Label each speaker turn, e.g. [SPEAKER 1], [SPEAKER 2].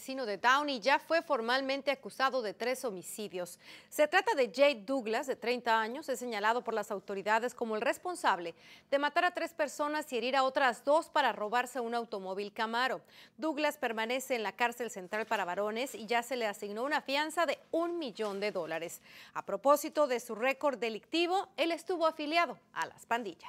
[SPEAKER 1] asesino de Downey, ya fue formalmente acusado de tres homicidios. Se trata de Jade Douglas, de 30 años, es señalado por las autoridades como el responsable de matar a tres personas y herir a otras dos para robarse un automóvil Camaro. Douglas permanece en la cárcel central para varones y ya se le asignó una fianza de un millón de dólares. A propósito de su récord delictivo, él estuvo afiliado a las pandillas.